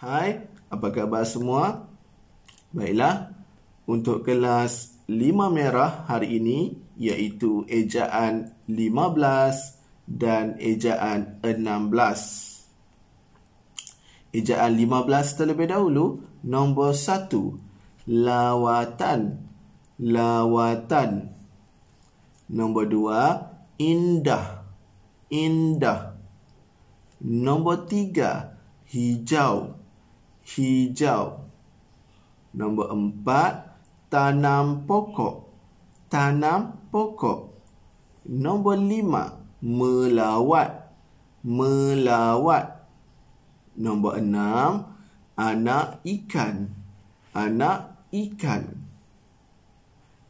Hai, apa khabar semua? Baiklah, untuk kelas 5 merah hari ini iaitu ejaan 15 dan ejaan 16. Ejaan 15 terlebih dahulu, nombor 1, lawatan. Lawatan. Nombor 2, indah. Indah. Nombor 3, hijau hijau. Nombor empat, tanam pokok. Tanam pokok. Nombor lima, melawat. Melawat. Nombor enam, anak ikan. Anak ikan.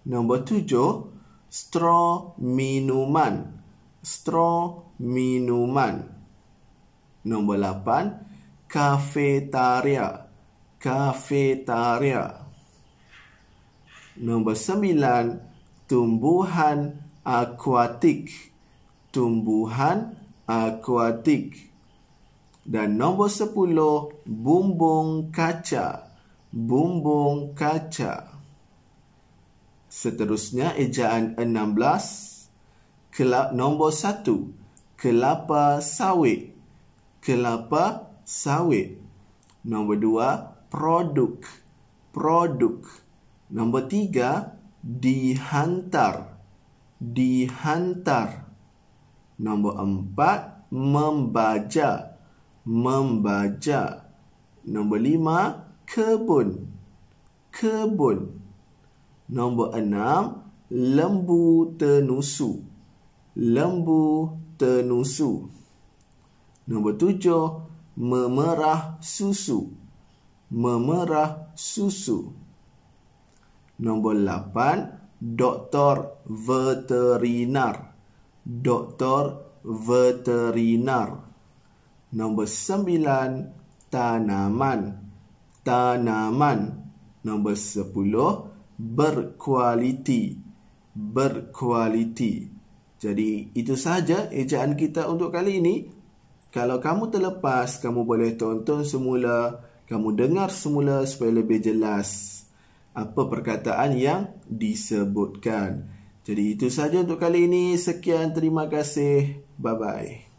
Nombor tujuh, straw minuman. Straw minuman. Nombor lapan, Cafetaria. Cafetaria. Nombor sembilan, tumbuhan akuatik. Tumbuhan akuatik. Dan nombor sepuluh, bumbung kaca. Bumbung kaca. Seterusnya, ejaan enam belas. nombor satu, kelapa sawit. Kelapa sawit. Nombor dua, produk. Produk. Nombor tiga, dihantar. Dihantar. Nombor empat, membaca. Membaca. Nombor lima, kebun. Kebun. Nombor enam, lembu tenusu. Lembu tenusu. Nombor tujuh, memerah susu memerah susu nombor 8 doktor veterinar doktor veterinar nombor 9 tanaman tanaman nombor 10 berkualiti berkualiti jadi itu sahaja ejaan kita untuk kali ini kalau kamu terlepas, kamu boleh tonton semula, kamu dengar semula supaya lebih jelas apa perkataan yang disebutkan. Jadi itu saja untuk kali ini. Sekian, terima kasih. Bye-bye.